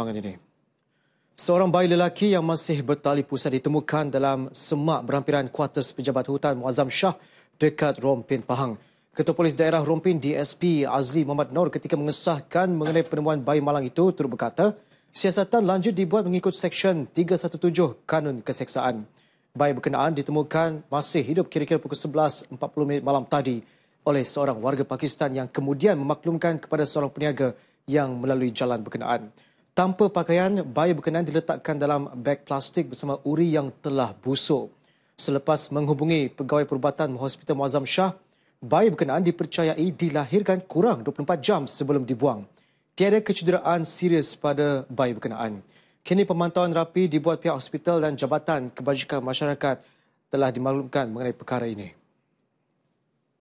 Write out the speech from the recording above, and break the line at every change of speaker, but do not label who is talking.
perkembangan ini. Seorang bayi lelaki yang masih bertali pusat ditemukan dalam semak berhampiran kuartus pejabat hutan Muazzam Shah dekat Rompin, Pahang. Ketua Polis Daerah Rompin DSP Azli Muhammad Nor ketika mengesahkan mengenai penemuan bayi malang itu turut berkata, siasatan lanjut dibuat mengikut Seksyen 317 Kanun Keseksaan. Bayi berkenaan ditemukan masih hidup kira-kira pukul 11.40 malam tadi oleh seorang warga Pakistan yang kemudian memaklumkan kepada seorang peniaga yang melalui jalan berkenaan tanpa pakaian, bayi berkenan diletakkan dalam beg plastik bersama uri yang telah busuk. Selepas menghubungi pegawai perubatan Hospital Muazzam Shah, bayi berkenaan dipercayai dilahirkan kurang 24 jam sebelum dibuang. Tiada kecederaan serius pada bayi berkenaan. Kini pemantauan rapi dibuat pihak hospital dan Jabatan Kebajikan Masyarakat telah dimaklumkan mengenai perkara ini.